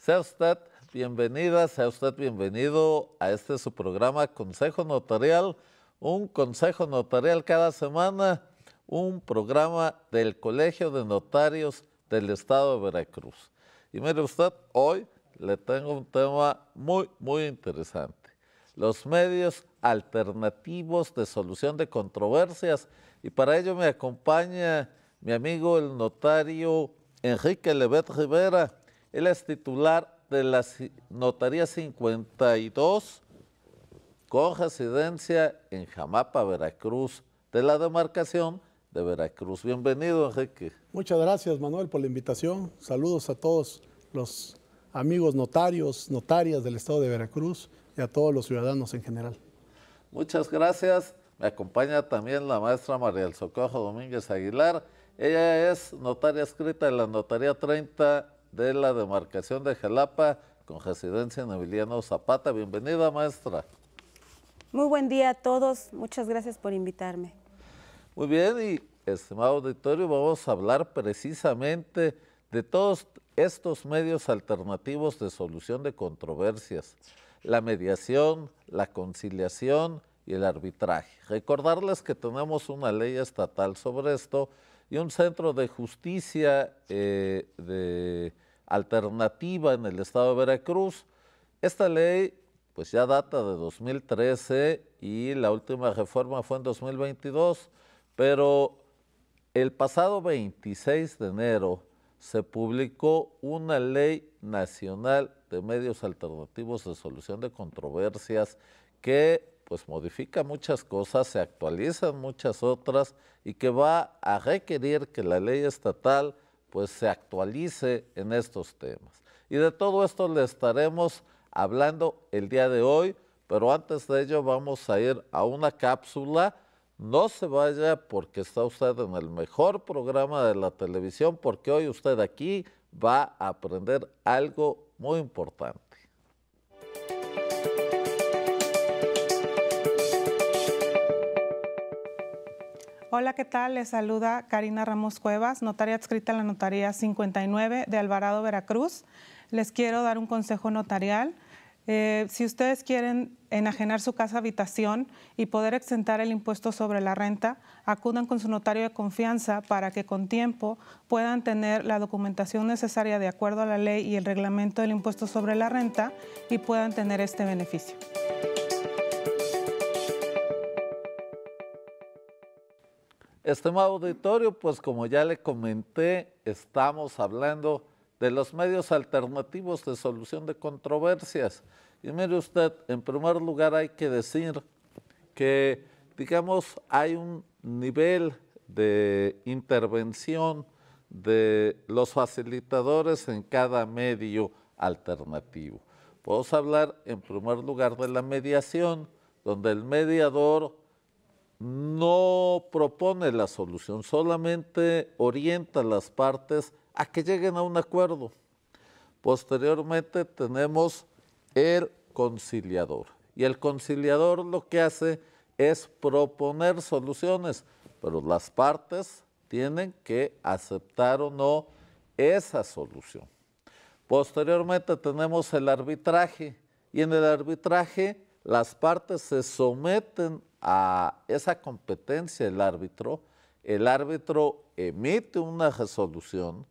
Sea usted bienvenida, sea usted bienvenido a este su programa Consejo Notarial, un consejo notarial cada semana, un programa del Colegio de Notarios del Estado de Veracruz. Y mire usted, hoy le tengo un tema muy, muy interesante. Los medios alternativos de solución de controversias. Y para ello me acompaña mi amigo el notario Enrique Levet Rivera, él es titular de la Notaría 52 con residencia en Jamapa, Veracruz, de la demarcación de Veracruz. Bienvenido, Enrique. Muchas gracias, Manuel, por la invitación. Saludos a todos los amigos notarios, notarias del estado de Veracruz y a todos los ciudadanos en general. Muchas gracias. Me acompaña también la maestra María del Socojo Domínguez Aguilar. Ella es notaria escrita de la Notaría 30 de la demarcación de Jalapa, con residencia en Emiliano Zapata. Bienvenida, maestra. Muy buen día a todos, muchas gracias por invitarme. Muy bien, y estimado auditorio, vamos a hablar precisamente de todos estos medios alternativos de solución de controversias, la mediación, la conciliación y el arbitraje. Recordarles que tenemos una ley estatal sobre esto y un centro de justicia eh, de alternativa en el estado de Veracruz. Esta ley pues ya data de 2013 y la última reforma fue en 2022, pero el pasado 26 de enero se publicó una ley nacional de medios alternativos de solución de controversias que pues modifica muchas cosas, se actualizan muchas otras y que va a requerir que la ley estatal pues se actualice en estos temas. Y de todo esto le estaremos hablando el día de hoy, pero antes de ello vamos a ir a una cápsula. No se vaya porque está usted en el mejor programa de la televisión, porque hoy usted aquí va a aprender algo muy importante. Hola, ¿qué tal? Les saluda Karina Ramos Cuevas, notaria adscrita en la notaría 59 de Alvarado, Veracruz. Les quiero dar un consejo notarial. Eh, si ustedes quieren enajenar su casa habitación y poder exentar el impuesto sobre la renta, acudan con su notario de confianza para que con tiempo puedan tener la documentación necesaria de acuerdo a la ley y el reglamento del impuesto sobre la renta y puedan tener este beneficio. Estimado auditorio, pues como ya le comenté, estamos hablando de los medios alternativos de solución de controversias. Y mire usted, en primer lugar hay que decir que, digamos, hay un nivel de intervención de los facilitadores en cada medio alternativo. Podemos hablar en primer lugar de la mediación, donde el mediador no propone la solución, solamente orienta a las partes a que lleguen a un acuerdo. Posteriormente tenemos el conciliador. Y el conciliador lo que hace es proponer soluciones, pero las partes tienen que aceptar o no esa solución. Posteriormente tenemos el arbitraje y en el arbitraje las partes se someten a esa competencia del árbitro, el árbitro emite una resolución,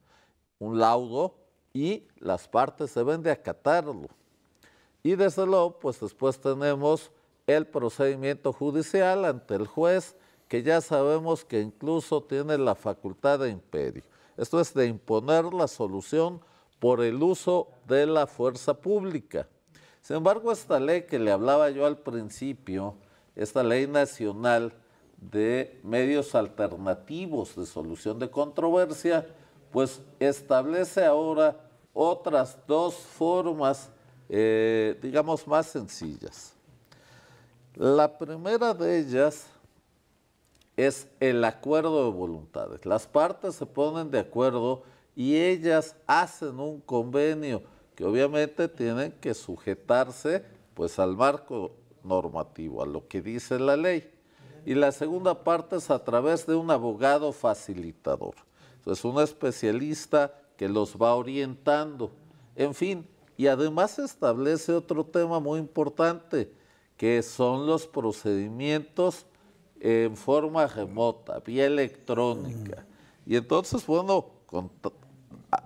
un laudo, y las partes se ven de acatarlo. Y desde luego, pues después tenemos el procedimiento judicial ante el juez, que ya sabemos que incluso tiene la facultad de imperio. Esto es de imponer la solución por el uso de la fuerza pública. Sin embargo, esta ley que le hablaba yo al principio, esta ley nacional de medios alternativos de solución de controversia, pues establece ahora otras dos formas, eh, digamos, más sencillas. La primera de ellas es el acuerdo de voluntades. Las partes se ponen de acuerdo y ellas hacen un convenio que obviamente tienen que sujetarse pues al marco normativo, a lo que dice la ley. Y la segunda parte es a través de un abogado facilitador. es un especialista que los va orientando. En fin, y además establece otro tema muy importante, que son los procedimientos en forma remota, vía electrónica. Y entonces, bueno, con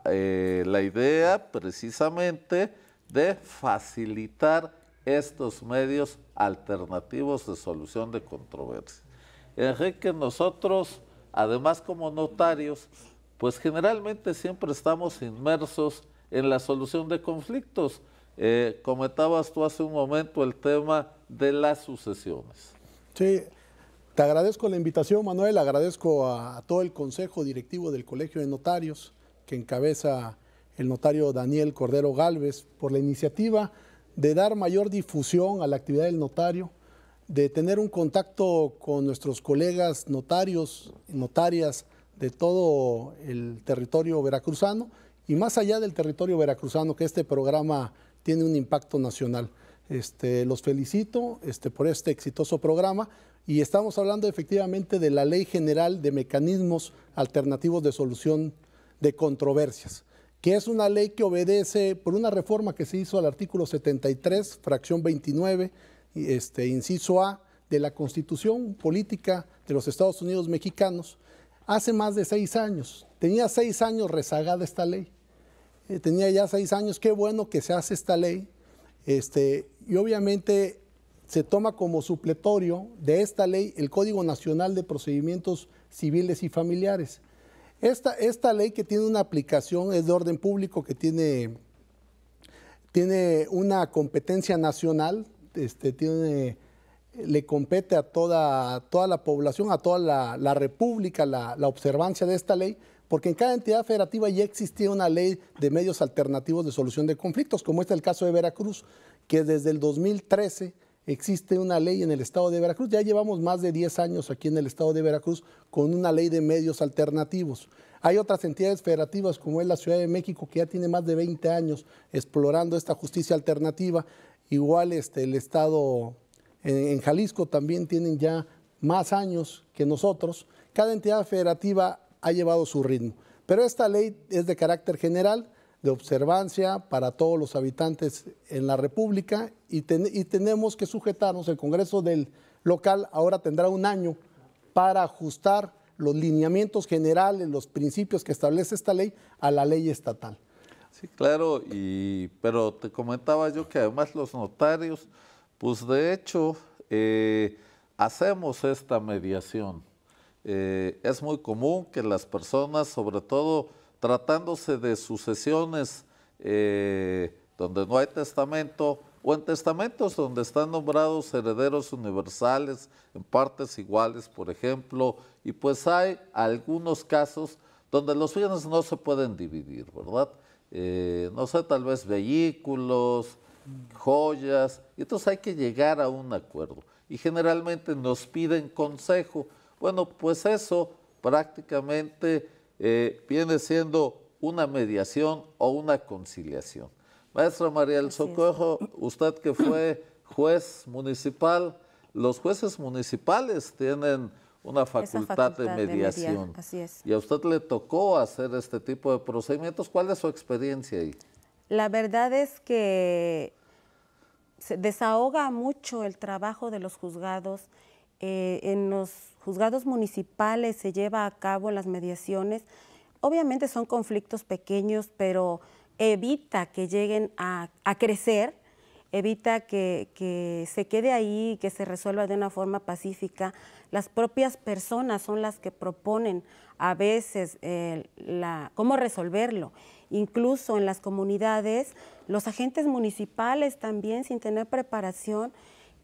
eh, la idea precisamente de facilitar estos medios alternativos de solución de controversias. Enrique, nosotros, además como notarios, pues generalmente siempre estamos inmersos en la solución de conflictos. Eh, comentabas tú hace un momento el tema de las sucesiones. Sí, te agradezco la invitación, Manuel, agradezco a todo el Consejo Directivo del Colegio de Notarios que encabeza el notario Daniel Cordero Galvez por la iniciativa de dar mayor difusión a la actividad del notario, de tener un contacto con nuestros colegas notarios, y notarias de todo el territorio veracruzano y más allá del territorio veracruzano, que este programa tiene un impacto nacional. Este, los felicito este, por este exitoso programa y estamos hablando efectivamente de la Ley General de Mecanismos Alternativos de Solución de controversias, que es una ley que obedece por una reforma que se hizo al artículo 73, fracción 29, este, inciso A de la Constitución Política de los Estados Unidos Mexicanos, hace más de seis años. Tenía seis años rezagada esta ley. Eh, tenía ya seis años, qué bueno que se hace esta ley. Este, y obviamente se toma como supletorio de esta ley el Código Nacional de Procedimientos Civiles y Familiares, esta, ley que tiene una aplicación es de orden público, que tiene, tiene una competencia nacional, este, tiene, le compete a toda, toda la población, a toda la, república, la, la observancia de esta ley porque en cada entidad federativa ya existía una ley de medios alternativos de solución de conflictos, como está es el caso de Veracruz, que desde el 2013 existe una ley en el estado de Veracruz. Ya llevamos más de 10 años aquí en el estado de Veracruz con una ley de medios alternativos. Hay otras entidades federativas como es la Ciudad de México que ya tiene más de 20 años explorando esta justicia alternativa. Igual este, el estado en, Jalisco también tienen ya más años que nosotros. Cada entidad federativa ha llevado su ritmo. Pero esta ley es de carácter general, de observancia para todos los habitantes en la República y, tenemos que sujetarnos, el Congreso del local ahora tendrá un año para ajustar los lineamientos generales, los principios que establece esta ley a la ley estatal. Sí, claro, y, pero te comentaba yo que además los notarios, pues de hecho, eh, hacemos esta mediación. Eh, es muy común que las personas, sobre todo tratándose de sucesiones eh, donde no hay testamento o en testamentos donde están nombrados herederos universales en partes iguales, por ejemplo, y pues hay algunos casos donde los bienes no se pueden dividir, ¿verdad? Eh, no sé, tal vez vehículos, joyas, y entonces hay que llegar a un acuerdo. Y generalmente nos piden consejo. Bueno, pues eso prácticamente eh, viene siendo una mediación o una conciliación. Maestra María del Socorro, usted que fue juez municipal, los jueces municipales tienen una facultad, de mediación. Y a usted le tocó hacer este tipo de procedimientos. ¿Cuál es su experiencia ahí? La verdad es que se desahoga mucho el trabajo de los juzgados eh, en los juzgados municipales se lleva a cabo las mediaciones. Obviamente son conflictos pequeños, pero evita que lleguen a, crecer, evita que, se quede ahí, que se resuelva de una forma pacífica. Las propias personas son las que proponen a veces eh, cómo resolverlo. Incluso en las comunidades, los agentes municipales también, sin tener preparación,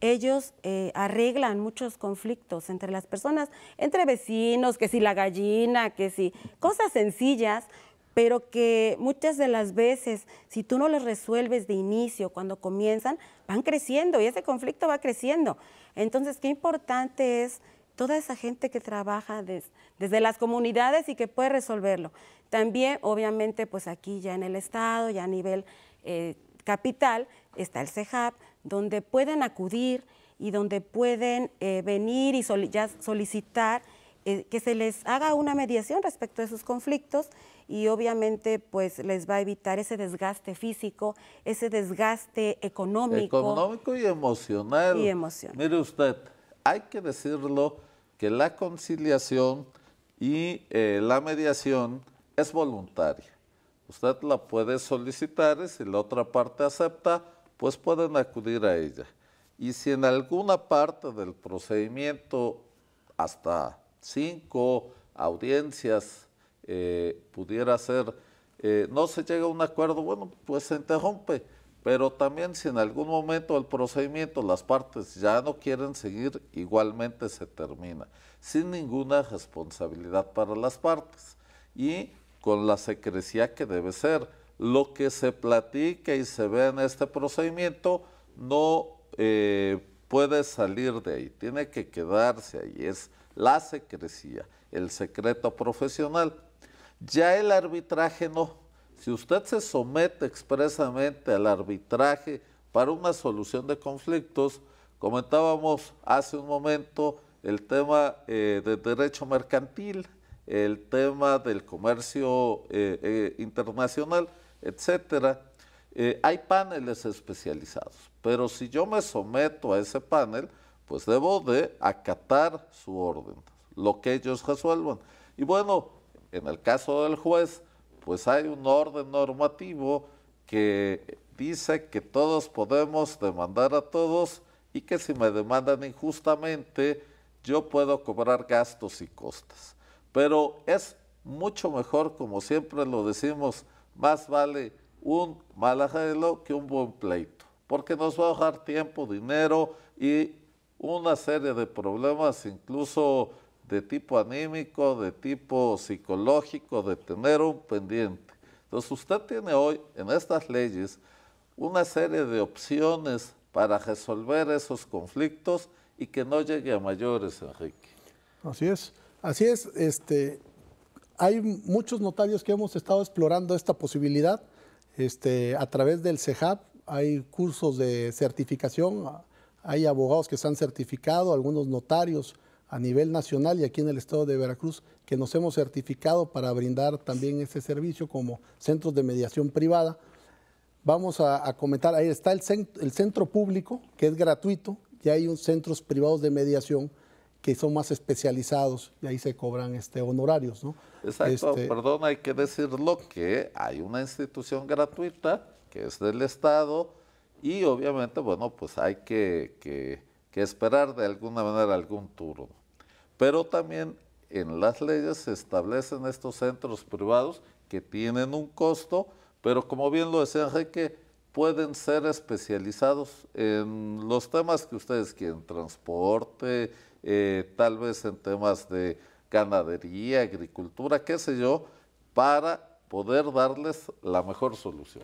ellos eh, arreglan muchos conflictos entre las personas, entre vecinos, que si la gallina, que si cosas sencillas, pero que muchas de las veces, si tú no los resuelves de inicio, cuando comienzan, van creciendo y ese conflicto va creciendo. Entonces, qué importante es toda esa gente que trabaja desde las comunidades y que puede resolverlo. También, obviamente, pues aquí ya en el Estado, ya a nivel eh, capital, está el CEJAP, donde pueden acudir y donde pueden eh, venir y solicitar eh, que se les haga una mediación respecto de esos conflictos y obviamente pues les va a evitar ese desgaste físico, ese desgaste económico. Económico y emocional. Y emocional. Mire usted, hay que decirlo que la conciliación y eh, la mediación es voluntaria. Usted la puede solicitar si la otra parte acepta, pues pueden acudir a ella. Y si en alguna parte del procedimiento, hasta cinco audiencias, eh, pudiera ser, eh, no se llega a un acuerdo, bueno, pues se interrumpe. Pero también si en algún momento el procedimiento, las partes ya no quieren seguir, igualmente se termina, sin ninguna responsabilidad para las partes y con la secrecía que debe ser lo que se platica y se ve en este procedimiento no eh, puede salir de ahí, tiene que quedarse ahí, es la secrecía, el secreto profesional. Ya el arbitraje no. Si usted se somete expresamente al arbitraje para una solución de conflictos, comentábamos hace un momento el tema del eh, de derecho mercantil, el tema del comercio eh, internacional, etcétera. Eh, hay paneles especializados, pero si yo me someto a ese panel, pues debo de acatar su orden, lo que ellos resuelvan. Y bueno, en el caso del juez, pues hay un orden normativo que dice que todos podemos demandar a todos y que si me demandan injustamente, yo puedo cobrar gastos y costas. Pero es mucho mejor, como siempre lo decimos, más vale un mal arreglo que un buen pleito, porque nos va a ahorrar tiempo, dinero y una serie de problemas, incluso de tipo anímico, de tipo psicológico, de tener un pendiente. Entonces usted tiene hoy en estas leyes una serie de opciones para resolver esos conflictos y que no llegue a mayores, Enrique. Así es, así es, este, hay muchos notarios que hemos estado explorando esta posibilidad este, a través del CEJAP. Hay cursos de certificación, hay abogados que se han certificado, algunos notarios a nivel nacional y aquí en el estado de Veracruz que nos hemos certificado para brindar también ese servicio como centros de mediación privada. Vamos a, comentar, ahí está el, centro público, que es gratuito, y hay un, centros privados de mediación que son más especializados y ahí se cobran este, honorarios, ¿no? Exacto, este, perdón, hay que decirlo que hay una institución gratuita que es del Estado y obviamente, bueno, pues hay que, que esperar de alguna manera algún turno. Pero también en las leyes se establecen estos centros privados que tienen un costo, pero como bien lo decía Enrique, pueden ser especializados en los temas que ustedes quieren, transporte, eh, tal vez en temas de ganadería, agricultura, qué sé yo, para poder darles la mejor solución,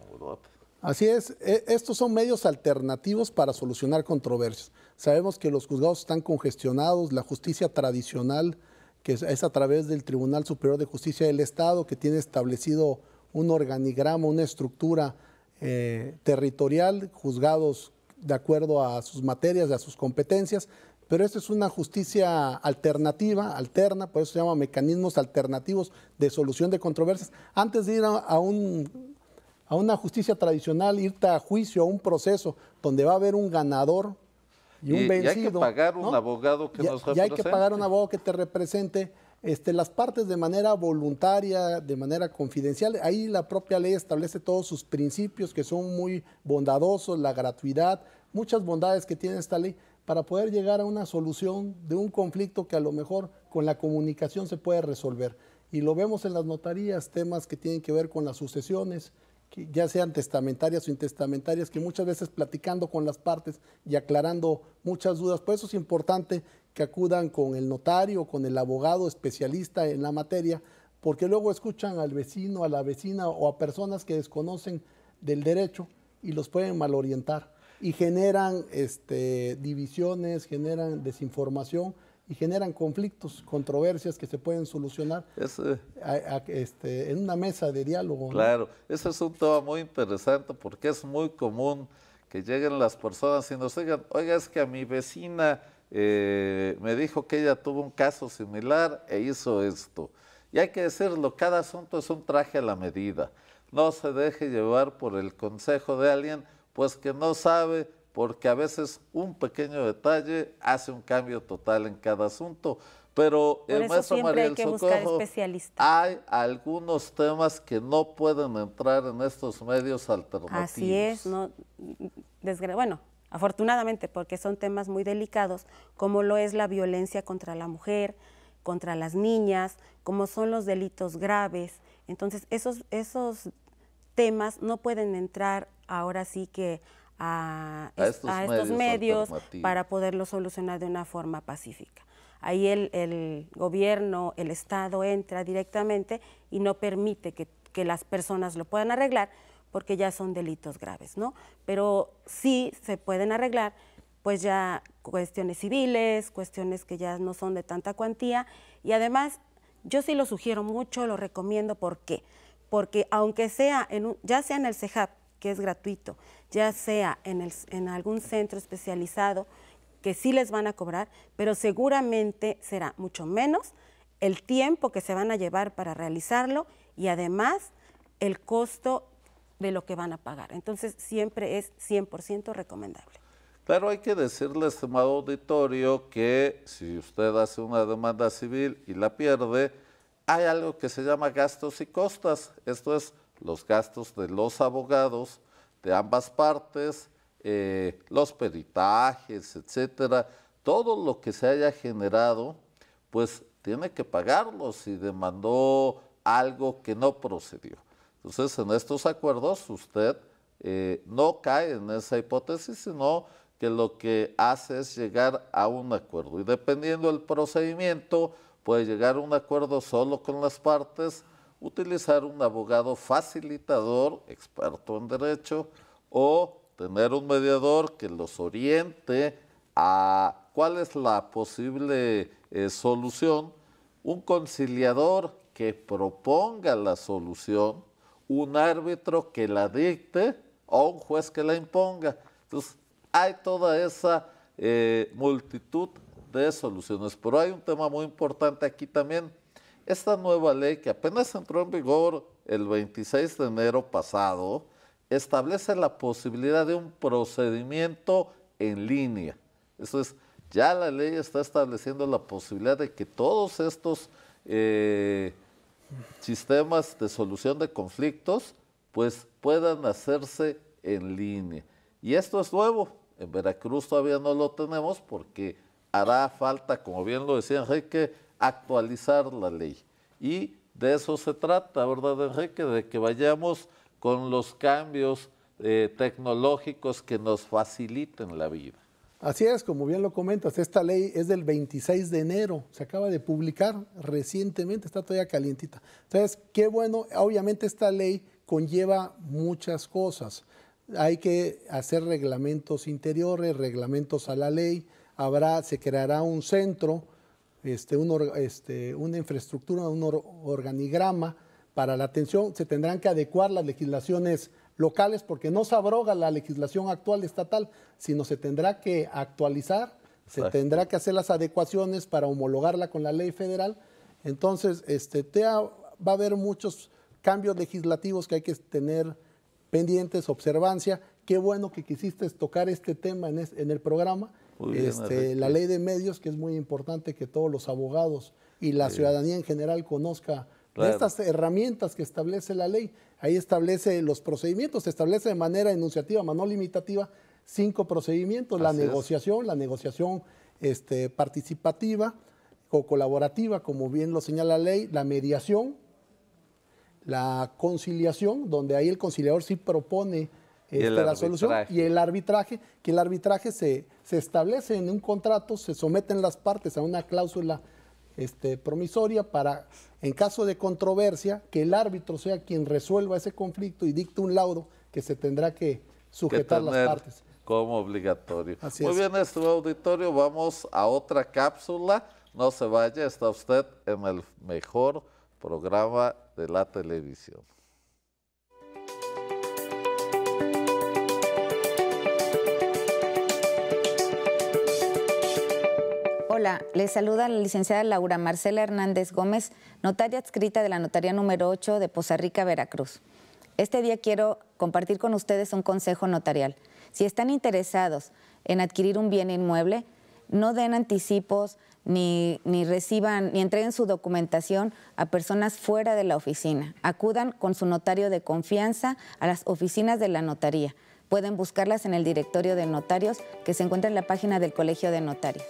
Así es, e, estos son medios alternativos para solucionar controversias. Sabemos que los juzgados están congestionados, la justicia tradicional, que es a través del Tribunal Superior de Justicia del Estado, que tiene establecido un organigrama, una estructura eh, territorial, juzgados de acuerdo a sus materias, a sus competencias, pero esta es una justicia alternativa, alterna, por eso se llama mecanismos alternativos de solución de controversias. Antes de ir a, un, a una justicia tradicional, irte a juicio, a un proceso donde va a haber un ganador y un vencido. Y hay que pagar un abogado que nos Y hay que pagar un abogado que te represente. Este, las partes de manera voluntaria, de manera confidencial. Ahí la propia ley establece todos sus principios que son muy bondadosos, la gratuidad, muchas bondades que tiene esta ley para poder llegar a una solución de un conflicto que a lo mejor con la comunicación se puede resolver. Y lo vemos en las notarías, temas que tienen que ver con las sucesiones, ya sean testamentarias o intestamentarias, que muchas veces platicando con las partes y aclarando muchas dudas. Por eso es importante que acudan con el notario, con el abogado especialista en la materia, porque luego escuchan al vecino, a la vecina o a personas que desconocen del derecho y los pueden malorientar y generan este, divisiones, generan desinformación y generan conflictos, controversias que se pueden solucionar este, en una mesa de diálogo. Claro, ese es un tema muy interesante porque es muy común que lleguen las personas y nos digan, oiga, es que a mi vecina eh, me dijo que ella tuvo un caso similar e hizo esto. Y hay que decirlo, cada asunto es un traje a la medida. No se deje llevar por el consejo de alguien pues que no sabe porque a veces un pequeño detalle hace un cambio total en cada asunto. Pero en eso María hay Socorro, Hay algunos temas que no pueden entrar en estos medios alternativos. Así es, no, bueno, afortunadamente, porque son temas muy delicados, como lo es la violencia contra la mujer, contra las niñas, como son los delitos graves. Entonces, esos, esos temas no pueden entrar ahora sí que a, a, estos, medios, para poderlo solucionar de una forma pacífica. Ahí el, el gobierno, el Estado entra directamente y no permite que, las personas lo puedan arreglar porque ya son delitos graves, ¿no? Pero sí se pueden arreglar, pues ya cuestiones civiles, cuestiones que ya no son de tanta cuantía y además yo sí lo sugiero mucho, lo recomiendo, Porque porque aunque sea, en un, ya sea en el CEJAP, que es gratuito, ya sea en, en algún centro especializado, que sí les van a cobrar, pero seguramente será mucho menos el tiempo que se van a llevar para realizarlo y además el costo de lo que van a pagar. Entonces siempre es 100% recomendable. Claro, hay que decirle, estimado auditorio, que si usted hace una demanda civil y la pierde, hay algo que se llama gastos y costas, esto es los gastos de los abogados de ambas partes, eh, los peritajes, etcétera, todo lo que se haya generado, pues tiene que pagarlo si demandó algo que no procedió. Entonces, en estos acuerdos usted eh, no cae en esa hipótesis, sino que lo que hace es llegar a un acuerdo. Y dependiendo del procedimiento, puede llegar a un acuerdo solo con las partes, utilizar un abogado facilitador, experto en derecho, o tener un mediador que los oriente a cuál es la posible eh, solución, un conciliador que proponga la solución, un árbitro que la dicte o un juez que la imponga. Entonces, hay toda esa eh, multitud de soluciones. Pero hay un tema muy importante aquí también. Esta nueva ley que apenas entró en vigor el 26 de enero pasado, establece la posibilidad de un procedimiento en línea. Eso es, ya la ley está estableciendo la posibilidad de que todos estos eh, sistemas de solución de conflictos pues puedan hacerse en línea. Y esto es nuevo. En Veracruz todavía no lo tenemos porque hará falta, como bien lo decía Enrique, actualizar la ley. Y de eso se trata, ¿verdad, Enrique? De que vayamos con los cambios eh, tecnológicos que nos faciliten la vida. Así es, como bien lo comentas, esta ley es del 26 de enero, se acaba de publicar recientemente, está todavía calientita. Entonces, qué bueno, obviamente esta ley conlleva muchas cosas. Hay que hacer reglamentos interiores, reglamentos a la ley, se creará un centro, este, este, una infraestructura, un organigrama para la atención. Se tendrán que adecuar las legislaciones locales porque no se abroga la legislación actual estatal, sino se tendrá que actualizar, se tendrá que hacer las adecuaciones para homologarla con la ley federal. Entonces, este, va a haber muchos cambios legislativos que hay que tener pendientes, observancia, Qué bueno que quisiste tocar este tema en, el programa. Este, la ley de medios, que es muy importante que todos los abogados y la ciudadanía en general conozca estas herramientas que establece la ley. Ahí establece los procedimientos, se establece de manera enunciativa, más no limitativa, cinco procedimientos, la negociación, la negociación este, participativa o colaborativa, como bien lo señala la ley, la mediación, la conciliación, donde ahí el conciliador sí propone esta la solución y el arbitraje, que el arbitraje se, se establece en un contrato, se someten las partes a una cláusula este, promisoria para, en caso de controversia, que el árbitro sea quien resuelva ese conflicto y dicte un laudo que se tendrá que sujetar las partes. Como obligatorio. Muy bien, nuestro auditorio, vamos a otra cápsula. No se vaya, está usted en el mejor programa de la televisión. Hola, les saluda la licenciada Laura Marcela Hernández Gómez, notaria adscrita de la notaría número 8 de Poza Rica, Veracruz. Este día quiero compartir con ustedes un consejo notarial. Si están interesados en adquirir un bien inmueble, no den anticipos ni, ni, reciban ni entreguen su documentación a personas fuera de la oficina. Acudan con su notario de confianza a las oficinas de la notaría. Pueden buscarlas en el directorio de notarios que se encuentra en la página del Colegio de Notarios.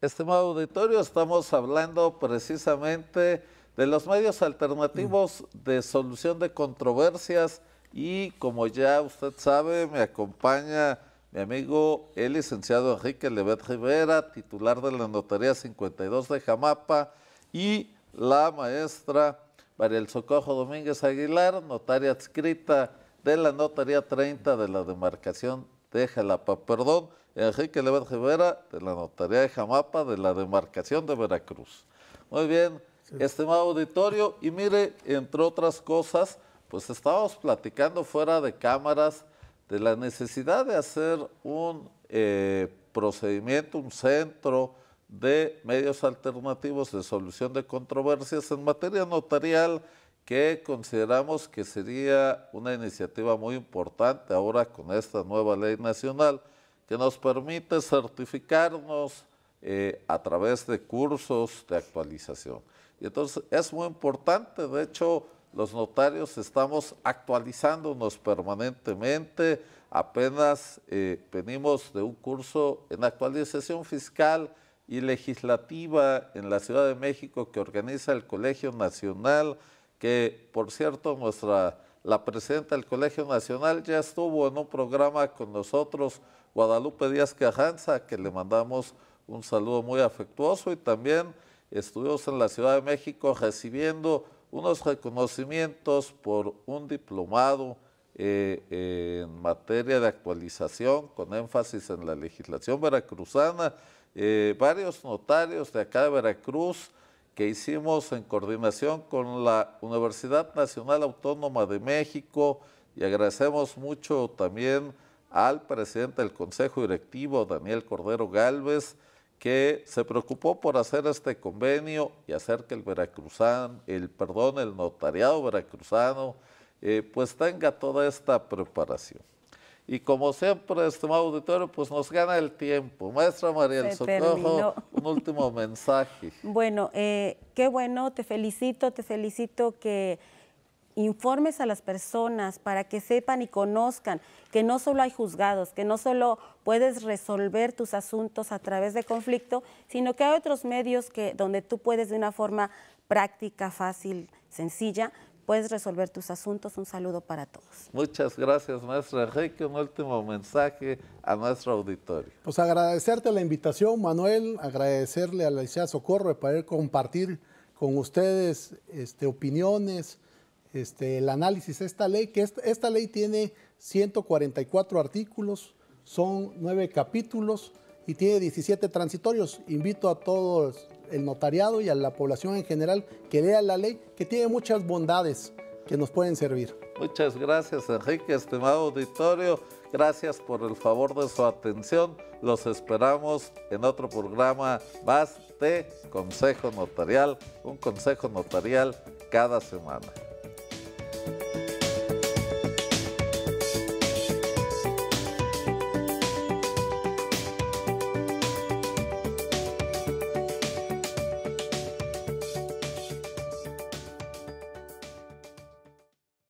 Estimado auditorio, estamos hablando precisamente de los medios alternativos de solución de controversias y como ya usted sabe, me acompaña mi amigo el licenciado Enrique Levet Rivera, titular de la Notaría 52 de Jamapa y la maestra María Socojo Domínguez Aguilar, notaria adscrita de la Notaría 30 de la demarcación de Jalapa. Perdón, Enrique Lever Rivera, de la Notaría de Jamapa, de la Demarcación de Veracruz. Muy bien, estimado auditorio, y mire, entre otras cosas, pues estábamos platicando fuera de cámaras de la necesidad de hacer un eh, procedimiento, un centro de medios alternativos de solución de controversias en materia notarial que consideramos que sería una iniciativa muy importante ahora con esta nueva ley nacional que nos permite certificarnos eh, a través de cursos de actualización. Y entonces es muy importante, de hecho, los notarios estamos actualizándonos permanentemente, apenas eh, venimos de un curso en actualización fiscal y legislativa en la Ciudad de México que organiza el Colegio Nacional, que por cierto nuestra, la presidenta del Colegio Nacional ya estuvo en un programa con nosotros Guadalupe Díaz Cajanza, que le mandamos un saludo muy afectuoso y también estuvimos en la Ciudad de México recibiendo unos reconocimientos por un diplomado eh, en materia de actualización con énfasis en la legislación veracruzana, eh, varios notarios de acá de Veracruz que hicimos en coordinación con la Universidad Nacional Autónoma de México y agradecemos mucho también al presidente del Consejo Directivo, Daniel Cordero Galvez, que se preocupó por hacer este convenio y hacer que el veracruzano, el perdón, el notariado veracruzano, eh, pues tenga toda esta preparación. Y como siempre, estimado auditorio, pues nos gana el tiempo. Maestra María del Socorro, un último mensaje. Bueno, eh, qué bueno, te felicito, te felicito que informes a las personas para que sepan y conozcan que no solo hay juzgados, que no solo puedes resolver tus asuntos a través de conflicto, sino que hay otros medios que, donde tú puedes de una forma práctica, fácil, sencilla, puedes resolver tus asuntos. Un saludo para todos. Muchas gracias, maestra Enrique. Un último mensaje a nuestro auditorio. Pues agradecerte la invitación, Manuel, agradecerle a la licenciada Socorro para poder compartir con ustedes este, opiniones, este, el análisis de esta ley, que esta, ley tiene 144 artículos, son nueve capítulos y tiene 17 transitorios. Invito a todos el notariado y a la población en general que lea la ley, que tiene muchas bondades que nos pueden servir. Muchas gracias, Enrique, estimado auditorio. Gracias por el favor de su atención. Los esperamos en otro programa más de Consejo Notarial, un Consejo Notarial cada semana.